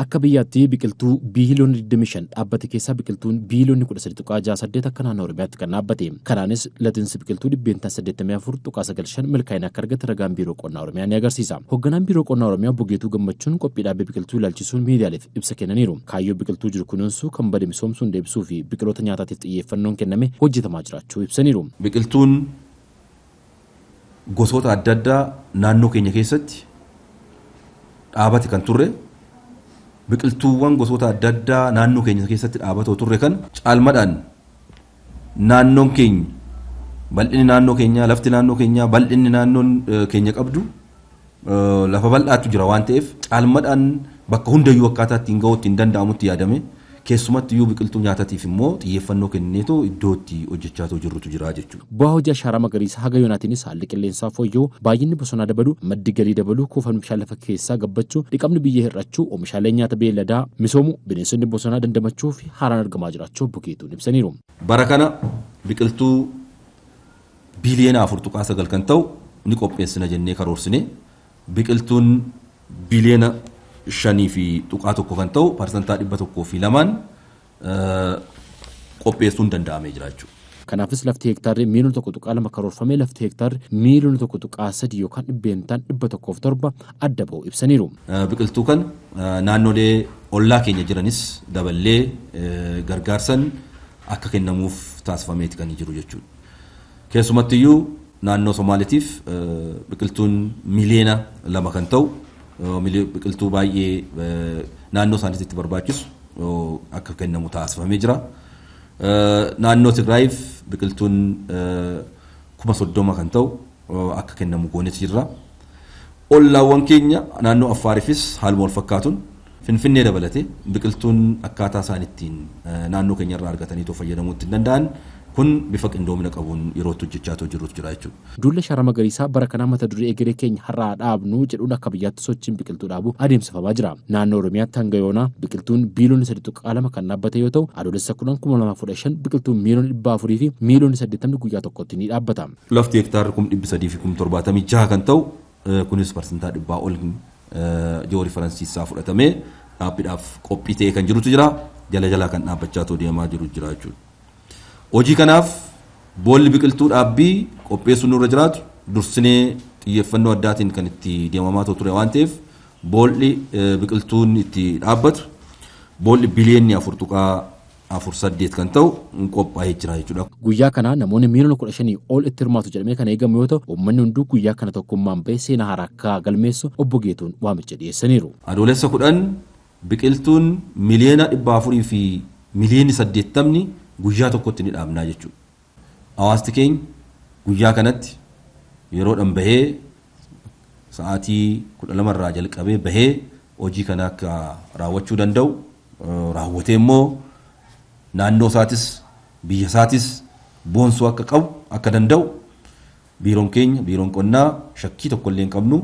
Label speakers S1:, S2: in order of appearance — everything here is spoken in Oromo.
S1: Akka biyyaatti biqiltuu biiliyoona 25 dhaabbate keessaa biqiltuun biiliyoonni 13.68 akka naannoo Oromiyaatti kan dhaabbate. Kanaanis latiinsi biqiltuu 84.95 milkaa'in akka argate ragaan biiroo qonnaa Oromiyaa ni agarsiisa. Hoogganaan biiroo qonnaa Oromiyaa Bugeetuu Gammachuun qophii biqiltuu ilaalchisuun miidiyaaleef ibsa kennaniiru. Kaayyoo biqiltuu jiru kunuunsuu kan badimisoomsuun deebisuu fi biqiloota nyaataatiif xiyyeeffannoon kenname hojjetamaa jiraachuu ibsaniiru. Biqiltuun
S2: gosoota adda addaa naannoo keenya keessatti dhaabate kan biqiltuuwwan gosoota adda addaa naannoo keenya keessatti dhaabatoo turre kan caalmadhaan naannoon keenya bal'inni naannoo keenyaa lafti naannoo keenyaa bal'inni naannoo keenya qabdu lafa bal'aatu jira waan ta'eef caalmadhaan bakka hundayyuu akkaataa ittiin ga'uu ittiin danda'amutti yaadame keessumatti iyyuu biqiltuu nyaatatiif immoo xiyyeeffannoo
S1: kenneetu hojjechaa hojjechaatoo jirrutu jira jechuudha. Bu'aa hojii ashaaraa magariisa haga yoonaatiinis haalli qilleensaa fooyya'uu baay'inni bosonaa dabaluu maddi galii dabalu kuufamni bishaan lafa keessaa gabbachuu dhiqamni biyya hir'achuu oomishaalee nyaata beelladaa misoomuu bineensonni bosonaa dandamachuu fi haaraan argamaa jiraachuu bukeetuun ibsaniiru.
S2: Bara kana biqiltuu biiliyeena afur tuqaa kan ta'u ni qopheessina jennee karoorsine biqiltuun shanii fi tuqaa tokko kan ta'u parsantaa dhibba tokkoo fi lamaan eh, qopheessuun
S1: danda'amee jira jechuudha. Kanaafis lafti hektaarri miiloon tokko tuqaa lama karoorfamee lafti hektaarri miiloon tokko tuqaa sadi yookaan dhibbeentaan dhibba tokkoof torba adda ba'u ibsaniiru.
S2: Eh, biqiltuu kan eh, naannolee ollaa keenya jiranis daballee gargaarsan akka kennamuuf taasifameeti kan jiru jechuudha. Keessumattiyyuu naannoo Somaaliitiif biqiltuun miliyeena lama kan ta'u biqiltuu baay'ee naannoo isaaniititti barbaachisu akka kennamu taasifamee jira. Naannoo Tigraayiif biqiltuun kuma soddoma kan ta'u akka kennamu goonetu jira. Ollaawwan keenya naannoo Affaariifis haaluma wal fakkaatuun Finfinnee dabalatee biqiltuun akkaataa isaan ittiin naannoo keenyarraa argatanii itoo fayyadamuutti
S1: hin danda'an Kun bifa qindoomina qabuun yerootti hojjechaatoo jirutu jira jechuudha. Duulli shaara magariisaa bara kanaa mata duree egeree keenya har'aa dhaabnu jedhuun akka biyyaatti sochiin biqiltuu dhaabuu adeemsifamaa jira. Naannoo Oromiyaatti hanga yoonaa biqiltuun biiloon sadi tuqaalama kan dhaabbate yoo ta'u adoolessa kudhan kuma lamaa kudha shan biqiltuun miiliyoon dhibba afurii fi miiliyoon saddeettamni guyyaa tokkotti ni dhaabbata.
S2: laftii hektaarri kum dhibbi sadii fi kum torbaatamii jaha kan ta'u eh, kunis parsantaa dhibbaa ol eh, joorii faransiisaa fudhatamee dhaabbiidhaaf hojii kanaaf boolli biqiltuu dhaabbii qopheessuun irra jiraatu dursinee xiyyeeffannoo addaatiin kan itti deemamaa ture waan ta'eef boolli e, biqiltuun itti dhaabbatu boolli biliyeenni afur tuqaa afur saddeet kan ta'u
S1: qophaa'ee jira jechuudha. Guyyaa kana namoonni miiliyoona kudha shanii ol itti hirmaatu jedhamee kan eegamu yoo ta'u uummanni hunduu guyyaa kana tokkummaan ba'ee seenaa haaraa akka galmeessu obbo Geetuun waamicha dhiyeessaniiru.
S2: Adoolessa kudhan biqiltuun miliyoona dhibba fi miliyoonni guyyaa tokkotti ni dhaabnaa jechuudha. Hawaasti keenya guyyaa kanatti yeroo dhan bahee sa'aatii kudha lamarraa jalqabee bahee hojii kana akka raawwachuu danda'u raawwatee immoo naannoo isaatis biyya isaatis boonsuu akka qabu akka danda'u biiroon keenya biiroon qonnaa shakkii tokko illee hin qabnu.